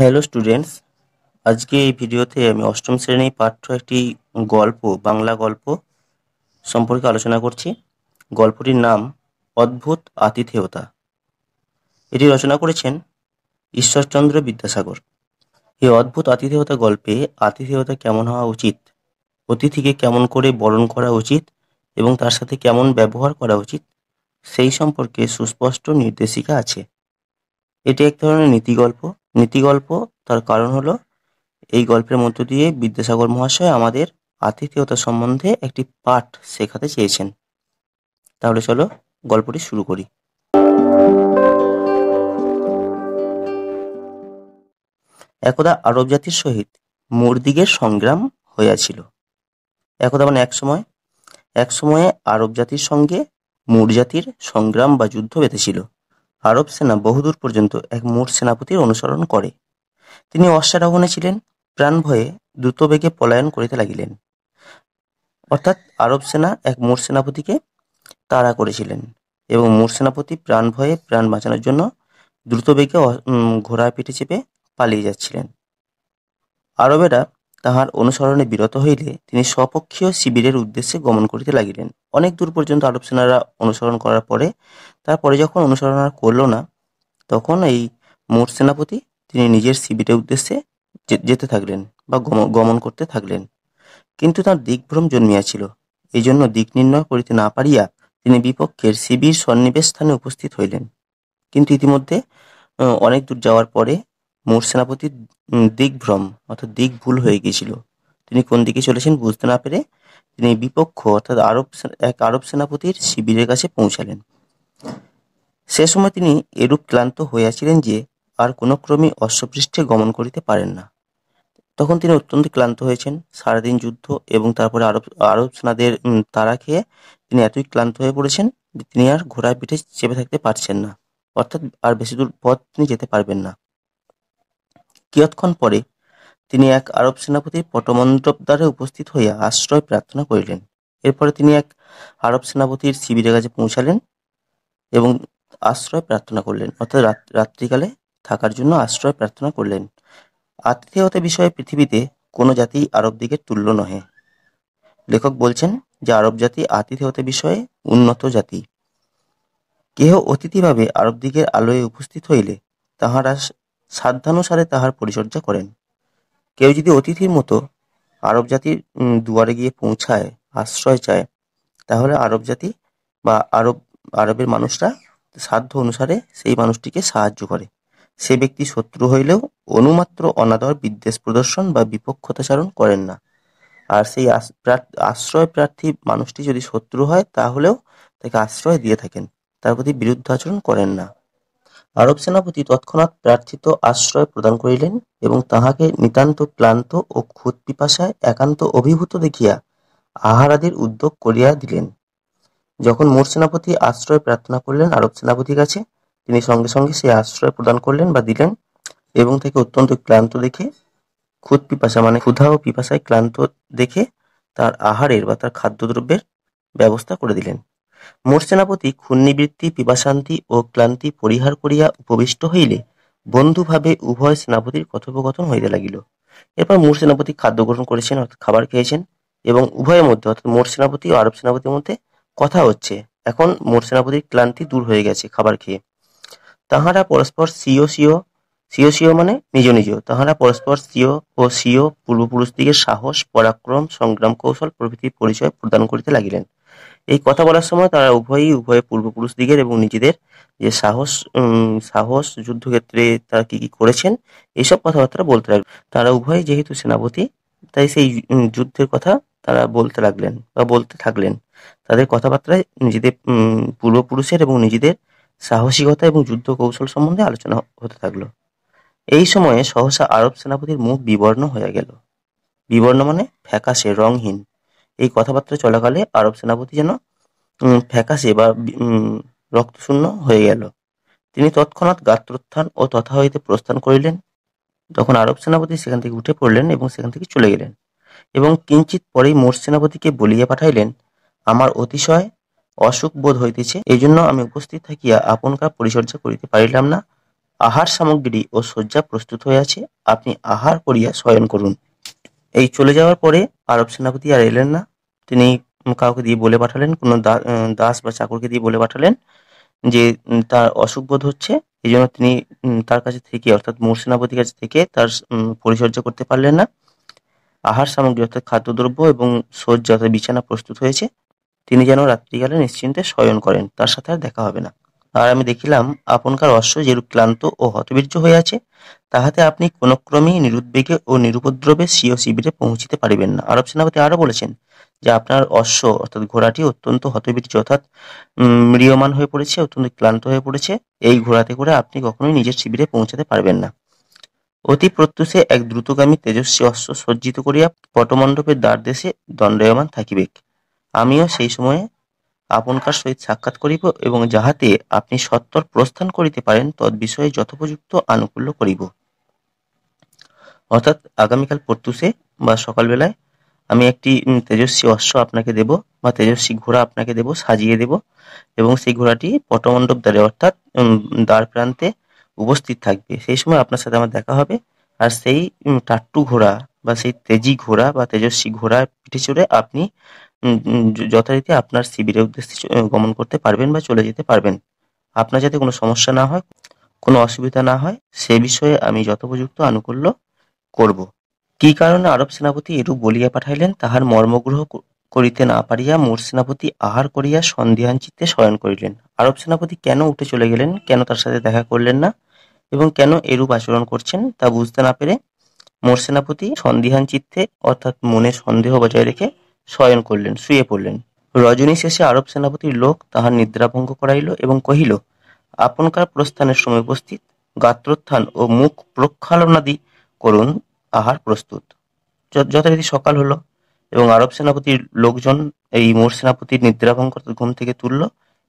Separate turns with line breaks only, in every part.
Hello students আজকে এই ভিডিওতে আমি অষ্টম শ্রেণী পাঠ্য একটি গল্প বাংলা গল্প সম্পর্কে আলোচনা করছি গল্পটির নাম অদ্ভুত আতিথেয়তা এটি রচনা করেছেন ঈশ্বরচন্দ্র বিদ্যাসাগর এই অদ্ভুত আতিথেয়তা গল্পে আতিথেয়তা কেমন হওয়া উচিত অতিথিকে কেমন করে বরণ করা উচিত এবং তার সাথে কেমন ব্যবহার করা উচিত সেই সম্পর্কে সুস্পষ্ট নির্দেশিকা আছে এটি এক ধরনের নীতি গল্প নীতি গল্প তার কারণ হলো এই গল্পের মধ্য দিয়ে বিদ্যাসাগর মহাশয় আমাদের আতিথেয়তা সম্বন্ধে একটি পাঠ শেখাতে চেয়েছেন তাহলে চলো গল্পটি শুরু করি একদা আরব জাতির সহিত মুরদিগের সংগ্রাম হইয়াছিল একদা মানে এক সময় এক সময়ে আরব জাতির সঙ্গে মুর জাতির সংগ্রাম বা যুদ্ধ বেঁধেছিল আরব সেনা বহুদূর পর্যন্ত এক মোট সেনাপতির অনুসরণ করে তিনি অশ্বারোহণে ছিলেন প্রাণ ভয়ে দ্রুতবেগে পলায়ন করিতে লাগিলেন অর্থাৎ আরব সেনা এক মোট সেনাপতিকে তাড়া করেছিলেন এবং মোট সেনাপতি প্রাণ ভয়ে প্রাণ বাঁচানোর জন্য দ্রুতবেগে ঘোড়ার পিঠে চেপে পালিয়ে যাচ্ছিলেন আরবেরা তাহার অনুসরণে বিরত হইলে তিনি স্বপক্ষীয় শিবিরের উদ্দেশ্যে গমন করিতে লাগিলেন অনেক দূর পর্যন্ত আরব সেনারা অনুসরণ করার পরে তারপরে যখন অনুসরণ আর করল না তখন এই মোট সেনাপতি তিনি নিজের শিবিরের উদ্দেশ্যে যেতে থাকলেন বা গমন করতে থাকলেন কিন্তু তার দিকভ্রম জন্মিয়াছিল এই জন্য দিক নির্ণয় করিতে না পারিয়া তিনি বিপক্ষের শিবির সন্নিবেশ স্থানে উপস্থিত হইলেন কিন্তু ইতিমধ্যে অনেক দূর যাওয়ার পরে মোট সেনাপতির দিকভ্রম অর্থাৎ দিক ভুল হয়ে গিয়েছিল তিনি কোন দিকে চলেছেন বুঝতে না পেরে তিনি বিপক্ষ অর্থাৎ আরব এক আরব সেনাপতির শিবিরের কাছে পৌঁছালেন সে সময় তিনি এরূপ ক্লান্ত হইয়াছিলেন যে আর কোনো ক্রমে অশ্বপৃষ্ঠে গমন করিতে পারেন না তখন তিনি অত্যন্ত ক্লান্ত হয়েছেন সারাদিন যুদ্ধ এবং তারপরে আরব আরব সেনাদের তারা খেয়ে তিনি এতই ক্লান্ত হয়ে পড়েছেন তিনি আর ঘোড়ায় পিঠে চেপে থাকতে পারছেন না অর্থাৎ আর বেশি দূর পথ তিনি যেতে পারবেন না কিয়ৎক্ষণ পরে তিনি এক আরব সেনাপতির পটমণ্ডপ দ্বারে উপস্থিত হইয়া আশ্রয় প্রার্থনা করিলেন এরপরে তিনি এক আরব সেনাপতির শিবিরের কাছে পৌঁছালেন এবং আশ্রয় প্রার্থনা করলেন অর্থাৎ রাত্রিকালে থাকার জন্য আশ্রয় প্রার্থনা করলেন আতিথেয়তা বিষয়ে পৃথিবীতে কোনো জাতি আরব দিকের তুল্য নহে লেখক বলছেন যে আরব জাতি আতিথেয়তা বিষয়ে উন্নত জাতি কেহ অতিথিভাবে আরব দিকের আলোয় উপস্থিত হইলে তাহারা সাধ্যানুসারে তাহার পরিচর্যা করেন কেউ যদি অতিথির মতো আরব জাতির দুয়ারে গিয়ে পৌঁছায় আশ্রয় চায় তাহলে আরব জাতি বা আরব আরবের মানুষরা সাধ্য অনুসারে সেই মানুষটিকে সাহায্য করে সে ব্যক্তি শত্রু হইলেও অনুমাত্র অনাদর বিদ্বেষ প্রদর্শন বা বিপক্ষতাচারণ করেন না আর সেই আশ্রয় প্রার্থী মানুষটি যদি শত্রু হয় তাহলেও তাকে আশ্রয় দিয়ে থাকেন তার প্রতি বিরুদ্ধ আচরণ করেন না আরব সেনাপতি তৎক্ষণাৎ প্রার্থিত আশ্রয় প্রদান করিলেন এবং তাহাকে নিতান্ত ক্লান্ত ও খুদ পিপাসায় একান্ত অভিভূত দেখিয়া আহারাদির উদ্যোগ করিয়া দিলেন যখন মোর সেনাপতি আশ্রয় প্রার্থনা করলেন আরব সেনাপতির কাছে তিনি সঙ্গে সঙ্গে সে আশ্রয় প্রদান করলেন বা দিলেন এবং তাকে অত্যন্ত ক্লান্ত দেখে খুদ পিপাসা মানে ক্ষুধা ও পিপাসায় ক্লান্ত দেখে তার আহারের বা তার খাদ্যদ্রব্যের ব্যবস্থা করে দিলেন মোর সেনাপতি ক্ষুণ্ণিবৃত্তি পিপাশান্তি ও ক্লান্তি পরিহার করিয়া উপবিষ্ট হইলে বন্ধুভাবে উভয় সেনাপতির কথোপকথন হইতে লাগিল এরপর মোর সেনাপতি খাদ্য গ্রহণ করেছেন অর্থাৎ খাবার খেয়েছেন এবং উভয়ের মধ্যে অর্থাৎ মোর সেনাপতি ও আরব সেনাপতির মধ্যে কথা হচ্ছে এখন মোর সেনাপতির ক্লান্তি দূর হয়ে গেছে খাবার খেয়ে তাহারা পরস্পর সিও সিও সিও সিও মানে নিজ নিজ তাহারা পরস্পর সিও ও সিও পূর্বপুরুষদিগের সাহস পরাক্রম সংগ্রাম কৌশল প্রভৃতির পরিচয় প্রদান করিতে লাগিলেন এই কথা বলার সময় তারা উভয়ই উভয় পূর্বপুরুষ দিগের এবং নিজেদের যে সাহস সাহস যুদ্ধক্ষেত্রে তারা কি কি করেছেন এইসব কথাবার্তা বলতে লাগলেন তারা উভয় যেহেতু সেনাপতি তাই সেই যুদ্ধের কথা তারা বলতে লাগলেন বা বলতে থাকলেন তাদের কথাবার্তায় নিজেদের পূর্বপুরুষের এবং নিজেদের সাহসিকতা এবং যুদ্ধ কৌশল সম্বন্ধে আলোচনা হতে থাকলো এই সময়ে সহসা আরব সেনাপতির মুখ বিবর্ণ হয়ে গেল বিবর্ণ মানে ফ্যাকাশে রংহীন এই কথাবার্তা চলাকালে আরব সেনাপতি যেন ফ্যাকাশে বা রক্তশূন্য হয়ে গেল তিনি তৎক্ষণাৎ গাত্রোত্থান ও তথা হইতে প্রস্থান করিলেন তখন আরব সেনাপতি সেখান থেকে উঠে পড়লেন এবং সেখান থেকে চলে গেলেন এবং কিঞ্চিত পরেই মোর সেনাপতিকে বলিয়া পাঠাইলেন আমার অতিশয় অসুখ বোধ হইতেছে এই জন্য আমি উপস্থিত থাকিয়া আপনকার পরিচর্যা করিতে পারিলাম না আহার সামগ্রী ও শয্যা প্রস্তুত হইয়াছে আপনি আহার করিয়া শয়ন করুন এই চলে যাওয়ার পরে আরব সেনাপতি আর এলেন না তিনি কাউকে দিয়ে বলে পাঠালেন কোনো দাস বা চাকরকে দিয়ে বলে পাঠালেন যে তার অসুখ বোধ হচ্ছে এই জন্য তিনি তার কাছে থেকে অর্থাৎ মোরসেনাপতির কাছে থেকে তার পরিচর্যা করতে পারলেন না আহার সামগ্রী অর্থাৎ খাদ্যদ্রব্য এবং শয্যা অর্থাৎ বিছানা প্রস্তুত হয়েছে তিনি যেন রাত্রিকালে নিশ্চিন্তে শয়ন করেন তার সাথে আর দেখা হবে না আর আমি দেখিলাম আপনকার অশ্ব যেরূপ ক্লান্ত ও হতবীর্য হয়ে আছে তাহাতে আপনি কোনক্রমেই নিরুদ্বেগে ও নিরুপদ্রবে স্বীয় শিবিরে পৌঁছিতে পারিবেন না আরব সেনাপতি আরও বলেছেন যে আপনার অশ্ব অর্থাৎ ঘোড়াটি অত্যন্ত হতবিটি অর্থাৎ ম্রিয়মান হয়ে পড়েছে অত্যন্ত ক্লান্ত হয়ে পড়েছে এই ঘোড়াতে করে আপনি কখনোই নিজের শিবিরে পৌঁছাতে পারবেন না অতি প্রত্যুষে এক দ্রুতগামী তেজস্বী অশ্ব সজ্জিত করিয়া পটমণ্ডপের দ্বার দেশে দণ্ডায়মান থাকিবেক আমিও সেই সময়ে আপনকার সহিত সাক্ষাৎ করিব এবং যাহাতে আপনি সত্তর প্রস্থান করিতে পারেন তদ বিষয়ে যথোপযুক্ত আনুকূল্য করিব অর্থাৎ আগামীকাল প্রত্যুষে বা সকালবেলায় আমি একটি তেজস্বী অশ্ব আপনাকে দেব বা তেজস্বী ঘোড়া আপনাকে দেব সাজিয়ে দেব এবং সেই ঘোড়াটি পটমণ্ডপ দ্বারে অর্থাৎ দ্বার প্রান্তে উপস্থিত থাকবে সেই সময় আপনার সাথে আমার দেখা হবে আর সেই টাট্টু ঘোড়া বা সেই তেজি ঘোড়া বা তেজস্বী ঘোড়া পিঠে চড়ে আপনি যথারীতি আপনার শিবিরের উদ্দেশ্যে গমন করতে পারবেন বা চলে যেতে পারবেন আপনার যাতে কোনো সমস্যা না হয় কোনো অসুবিধা না হয় সে বিষয়ে আমি যথোপযুক্ত আনুকূল্য করবো কি কারণে আরব সেনাপতি এরূপ বলিয়া পাঠাইলেন তাহার মর্মগ্রহ করিতে না পারিয়া মোর সেনাপতি আহার করিয়া সন্ধিহান চিত্তে শয়ন করিলেন আরব সেনাপতি কেন উঠে চলে গেলেন কেন তার সাথে দেখা করলেন না এবং কেন এরূপ আচরণ করছেন তা বুঝতে না পেরে মোর সেনাপতি সন্ধিহান চিত্তে অর্থাৎ মনে সন্দেহ বজায় রেখে শয়ন করলেন শুয়ে পড়লেন রজনী শেষে আরব সেনাপতির লোক তাহার নিদ্রাভঙ্গ করাইল এবং কহিল আপনকার প্রস্থানের সময় উপস্থিত গাত্রোত্থান ও মুখ প্রক্ষালনাদি করুন আহার প্রস্তুত যথারীতি সকাল হলো এবং আরব সেনাপতির লোকজন এই মোর সেনাপতির নিদ্রাভঙ্গ ঘুম থেকে তুলল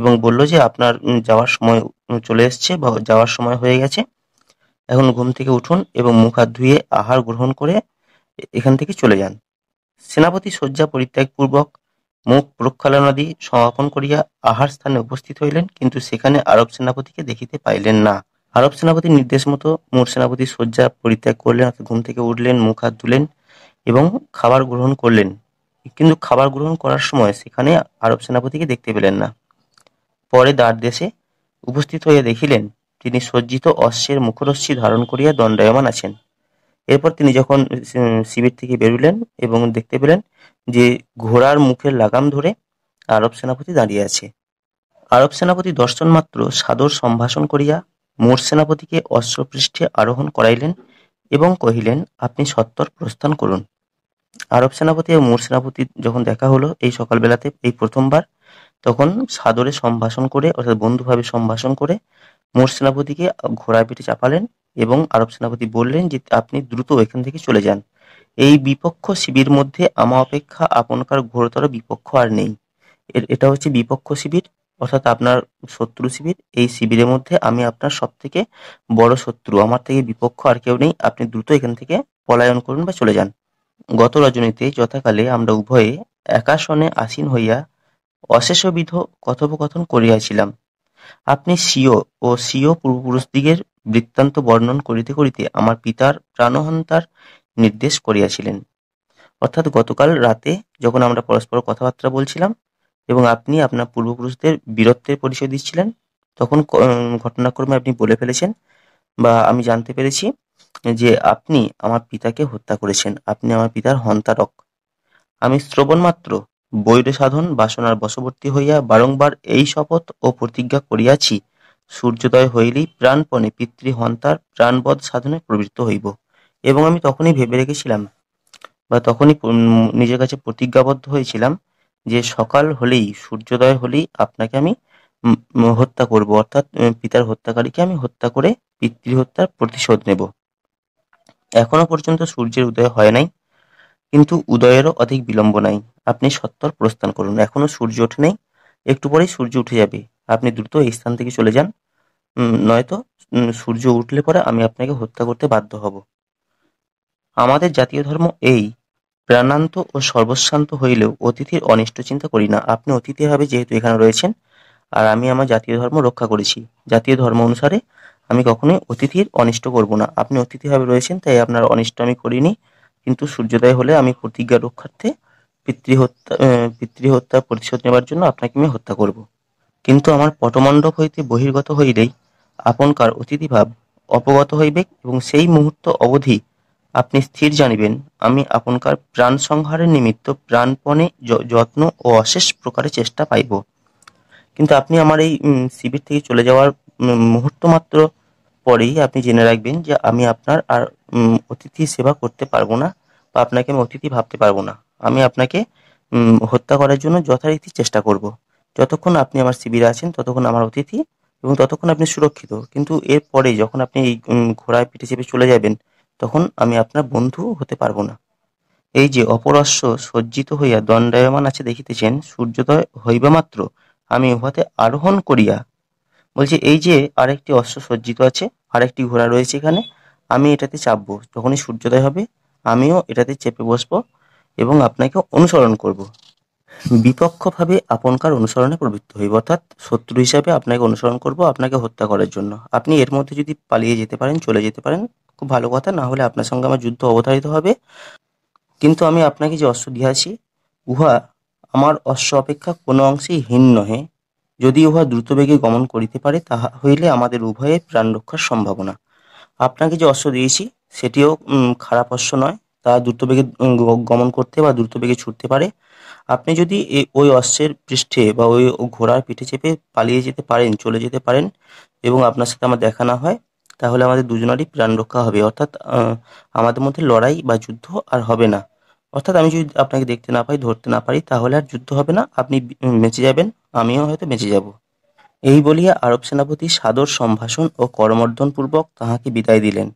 এবং বলল যে আপনার যাওয়ার সময় চলে এসছে বা যাওয়ার সময় হয়ে গেছে এখন ঘুম থেকে উঠুন এবং মুখ হাত ধুয়ে আহার গ্রহণ করে এখান থেকে চলে যান সেনাপতি শয্যা পরিত্যাগপূর্বক মুখ দিয়ে সমাপন করিয়া আহার স্থানে উপস্থিত হইলেন কিন্তু সেখানে আরব সেনাপতিকে দেখিতে পাইলেন না আরব সেনাপতির নির্দেশ মতো মোর সেনাপতি শয্যা পরিত্যাগ করলেন অর্থাৎ ঘুম থেকে উঠলেন মুখ হাত ধুলেন এবং খাবার গ্রহণ করলেন কিন্তু খাবার গ্রহণ করার সময় সেখানে আরব সেনাপতিকে দেখতে পেলেন না পরে দ্বার দেশে উপস্থিত হইয়া দেখিলেন তিনি সজ্জিত অশ্বের মুখরশ্মি ধারণ করিয়া দণ্ডায়মান আছেন এরপর তিনি যখন শিবির থেকে বেরুলেন এবং দেখতে পেলেন যে ঘোড়ার মুখের লাগাম ধরে আরব সেনাপতি দাঁড়িয়ে আছে আরব সেনাপতি দর্শন মাত্র সাদর সম্ভাষণ করিয়া মোর সেনাপতিকে অশ্বপৃষ্ঠে আরোহণ করাইলেন এবং কহিলেন আপনি সত্তর প্রস্থান করুন আরব সেনাপতি ও মোর সেনাপতি যখন দেখা হলো এই সকালবেলাতে এই প্রথমবার তখন সাদরে সম্ভাষণ করে অর্থাৎ বন্ধুভাবে সম্ভাষণ করে মোর সেনাপতিকে ঘোড়ায় পিঠে চাপালেন এবং আরব সেনাপতি বললেন যে আপনি দ্রুত এখান থেকে চলে যান এই বিপক্ষ শিবির মধ্যে আমা অপেক্ষা আপনকার ঘোরতর বিপক্ষ আর নেই এটা হচ্ছে বিপক্ষ শিবির অর্থাৎ আপনার শত্রু শিবির এই শিবিরের মধ্যে আমি আপনার সব থেকে বড় শত্রু আমার থেকে বিপক্ষ আর কেউ নেই আপনি দ্রুত এখান থেকে পলায়ন করুন বা চলে যান গত রজনীতে যথাকালে আমরা উভয়ে একাসনে আসীন হইয়া অশেষবিধ কথোপকথন করিয়াছিলাম আপনি সিও ও সিও পূর্বপুরুষদিগের বৃত্তান্ত বর্ণন করিতে করিতে আমার পিতার প্রাণহন্তার নির্দেশ করিয়াছিলেন অর্থাৎ গতকাল রাতে যখন আমরা পরস্পর কথাবার্তা বলছিলাম এবং আপনি আপনার পূর্বপুরুষদের বীরত্বের পরিচয় দিচ্ছিলেন তখন ঘটনাক্রমে আপনি বলে ফেলেছেন বা আমি জানতে পেরেছি যে আপনি আমার পিতাকে হত্যা করেছেন আপনি আমার পিতার হন্তারক আমি শ্রবণ মাত্র বৈর সাধন বাসনার বশবর্তী হইয়া বারংবার এই শপথ ও প্রতিজ্ঞা করিয়াছি সূর্যোদয় হইলেই প্রাণপণে পিতৃহন্তার প্রাণবধ সাধনে প্রবৃত্ত হইব এবং আমি তখনই ভেবে রেখেছিলাম বা তখনই নিজের কাছে প্রতিজ্ঞাবদ্ধ হয়েছিলাম যে সকাল হলেই সূর্যোদয় হলেই আপনাকে আমি হত্যা করব অর্থাৎ পিতার হত্যাকারীকে আমি হত্যা করে পিতৃহত্যার প্রতিশোধ নেব এখনো পর্যন্ত সূর্যের উদয় হয় নাই কিন্তু উদয়েরও অধিক বিলম্ব নাই আপনি সত্তর প্রস্থান করুন এখনো সূর্য ওঠে নেই একটু পরেই সূর্য উঠে যাবে আপনি দ্রুত এই স্থান থেকে চলে যান নয়তো সূর্য উঠলে পরে আমি আপনাকে হত্যা করতে বাধ্য হব আমাদের জাতীয় ধর্ম এই প্রাণান্ত ও সর্বস্বান্ত হইলেও অতিথির অনিষ্ট চিন্তা করি না আপনি অতিথি হবে যেহেতু এখানে রয়েছেন আর আমি আমার জাতীয় ধর্ম রক্ষা করেছি জাতীয় ধর্ম অনুসারে আমি কখনোই অতিথির অনিষ্ট করব না আপনি অতিথি হবে রয়েছেন তাই আপনার অনিষ্ট আমি করিনি কিন্তু সূর্যোদয় হলে আমি প্রতিজ্ঞা রক্ষার্থে পিতৃহত্যা পিতৃহত্যা প্রতিশোধ নেবার জন্য আপনাকে আমি হত্যা করব কিন্তু আমার পটমণ্ডপ হইতে বহির্গত হইলেই আপনকার অতিথিভাব অপগত হইবে এবং সেই মুহূর্ত অবধি আপনি স্থির জানিবেন আমি আপনকার প্রাণ সংহারের নিমিত্ত প্রাণপণে যত্ন ও অশেষ প্রকারে চেষ্টা পাইব কিন্তু আপনি আমার এই শিবির থেকে চলে যাওয়ার মুহূর্ত মাত্র পরেই আপনি জেনে রাখবেন যে আমি আপনার আর অতিথি সেবা করতে পারবো না বা আপনাকে আমি অতিথি ভাবতে পারবো না আমি আপনাকে হত্যা করার জন্য যথারীতি চেষ্টা করব। যতক্ষণ আপনি আমার শিবিরে আছেন ততক্ষণ আমার অতিথি এবং ততক্ষণ আপনি সুরক্ষিত কিন্তু এরপরে যখন আপনি এই ঘোড়ায় পিঠে চেপে চলে যাবেন তখন আমি আপনার বন্ধু হতে পারবো না এই যে অপরস্য সজ্জিত হইয়া দণ্ডায়মান আছে দেখিতেছেন সূর্যোদয় হইবে মাত্র আমি উহাতে আরোহণ করিয়া বলছে এই যে আরেকটি অশ্ব সজ্জিত আছে আরেকটি ঘোড়া রয়েছে এখানে আমি এটাতে চাপবো যখনই সূর্যোদয় হবে আমিও এটাতে চেপে বসবো এবং আপনাকে অনুসরণ করব বিপক্ষভাবে আপনকার অনুসরণে প্রবৃত্ত হইব অর্থাৎ শত্রু হিসাবে আপনাকে অনুসরণ করব আপনাকে হত্যা করার জন্য আপনি এর মধ্যে যদি পালিয়ে যেতে পারেন চলে যেতে পারেন খুব ভালো কথা না হলে আপনার সঙ্গে আমার যুদ্ধ অবধারিত হবে কিন্তু আমি আপনাকে যে অস্ত্র দিয়াছি উহা আমার অস্ত্র অপেক্ষা কোনো অংশেই হীন নহে যদি উহা দ্রুতবেগে গমন করিতে পারে তাহা হইলে আমাদের উভয়ে প্রাণ রক্ষার সম্ভাবনা আপনাকে যে অস্ত্র দিয়েছি সেটিও খারাপ অস্ত্র নয় তা দ্রুতবেগে গমন করতে বা দ্রুতবেগে ছুটতে পারে আপনি যদি ওই অশ্বের পৃষ্ঠে বা ওই ঘোড়ার পিঠে চেপে পালিয়ে যেতে পারেন চলে যেতে পারেন এবং আপনার সাথে আমার দেখা না হয় তাহলে আমাদের দুজনারই প্রাণ রক্ষা হবে অর্থাৎ আমাদের মধ্যে লড়াই বা যুদ্ধ আর হবে না অর্থাৎ আমি যদি আপনাকে দেখতে না পাই ধরতে না পারি তাহলে আর যুদ্ধ হবে না আপনি বেঁচে যাবেন আমিও হয়তো বেঁচে যাব এই বলিয়া আরব সেনাপতি সাদর সম্ভাষণ ও কর্মর্ধনপূর্বক তাহাকে বিদায় দিলেন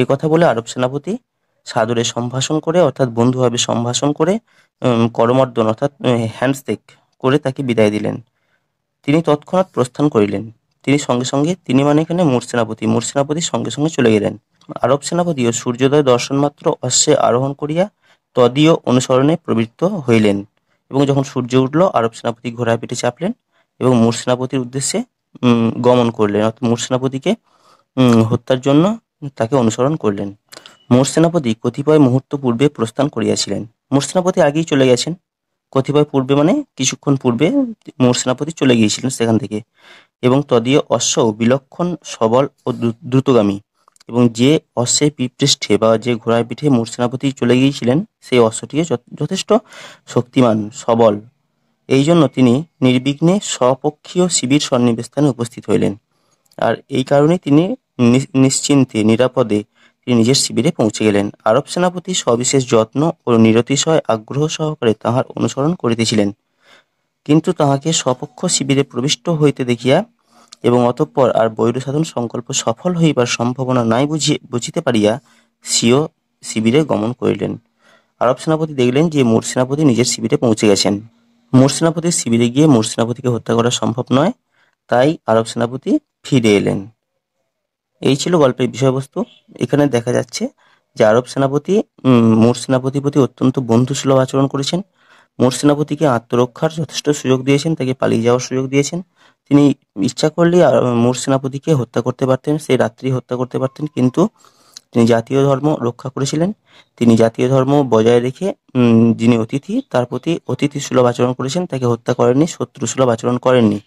এ কথা বলে আরব সেনাপতি সাদরে সম্ভাষণ করে অর্থাৎ বন্ধুভাবে সম্ভাষণ করে করমর্দন অর্থাৎ হ্যান্ডশেক করে তাকে বিদায় দিলেন তিনি তৎক্ষণাৎ প্রস্থান করিলেন তিনি সঙ্গে সঙ্গে তিনি মানে এখানে মোর সেনাপতি মোর সেনাপতি সঙ্গে সঙ্গে চলে গেলেন আরব সেনাপতিও সূর্যোদয় দর্শন মাত্র অশ্বে আরোহণ করিয়া তদীয় অনুসরণে প্রবৃত্ত হইলেন এবং যখন সূর্য উঠল আরব সেনাপতি ঘোড়া পিঠে চাপলেন এবং মোর সেনাপতির উদ্দেশ্যে গমন করলেন অর্থাৎ মোর সেনাপতিকে হত্যার জন্য তাকে অনুসরণ করলেন মোর সেনাপতি কতিপয় মুহূর্ত পূর্বে প্রস্থান করিয়াছিলেন মোর সেনাপতি আগেই চলে গেছেন কতিপয় পূর্বে মানে কিছুক্ষণ পূর্বে মোর সেনাপতি চলে গিয়েছিলেন সেখান থেকে এবং তদীয় অশ্ব বিলক্ষণ সবল ও দ্রুতগামী এবং যে অশ্বে পিপৃষ্ঠে বা যে ঘোড়ার পিঠে মোর সেনাপতি চলে গিয়েছিলেন সেই অশ্বটিও যথেষ্ট শক্তিমান সবল এই জন্য তিনি নির্বিঘ্নে স্বপক্ষীয় শিবির সন্নিবেশ উপস্থিত হইলেন আর এই কারণে তিনি নিশ্চিন্তে নিরাপদে তিনি নিজের শিবিরে পৌঁছে গেলেন আরব সেনাপতি সবিশেষ যত্ন ও নিরতিশয় আগ্রহ সহকারে তাহার অনুসরণ করিতেছিলেন কিন্তু তাহাকে স্বপক্ষ শিবিরে প্রবিষ্ট হইতে দেখিয়া এবং অতঃপর আর বৈর সাধন সংকল্প সফল হইবার সম্ভাবনা নাই বুঝিয়ে বুঝিতে পারিয়া সিও শিবিরে গমন করিলেন আরব সেনাপতি দেখলেন যে মোর সেনাপতি নিজের শিবিরে পৌঁছে গেছেন মোর সেনাপতির শিবিরে গিয়ে মোর সেনাপতিকে হত্যা করা সম্ভব নয় তাই আরব সেনাপতি ফিরে এলেন এই ছিল গল্পের বিষয়বস্তু এখানে দেখা যাচ্ছে যে আরব সেনাপতি মোর সেনাপতির প্রতি অত্যন্ত বন্ধুসুলভ আচরণ করেছেন মোর সেনাপতিকে আত্মরক্ষার যথেষ্ট সুযোগ দিয়েছেন তাকে পালিয়ে যাওয়ার সুযোগ দিয়েছেন তিনি ইচ্ছা করলে মোর সেনাপতিকে হত্যা করতে পারতেন সেই রাত্রি হত্যা করতে পারতেন কিন্তু তিনি জাতীয় ধর্ম রক্ষা করেছিলেন তিনি জাতীয় ধর্ম বজায় রেখে যিনি অতিথি তার প্রতি অতিথি সুলভ আচরণ করেছেন তাকে হত্যা করেননি শত্রু সুলভ আচরণ করেননি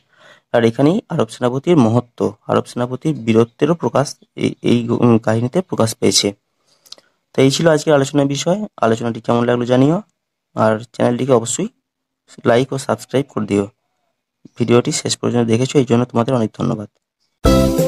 আর এখানেই আরব সেনাপতির মহত্ব আরব সেনাপতির বীরত্বেরও প্রকাশ এই কাহিনীতে প্রকাশ পেয়েছে তো এই ছিল আজকের আলোচনার বিষয় আলোচনাটি কেমন লাগলো জানিও আর চ্যানেলটিকে অবশ্যই লাইক ও সাবস্ক্রাইব করে দিও ভিডিওটি শেষ পর্যন্ত দেখেছো এই জন্য তোমাদের অনেক ধন্যবাদ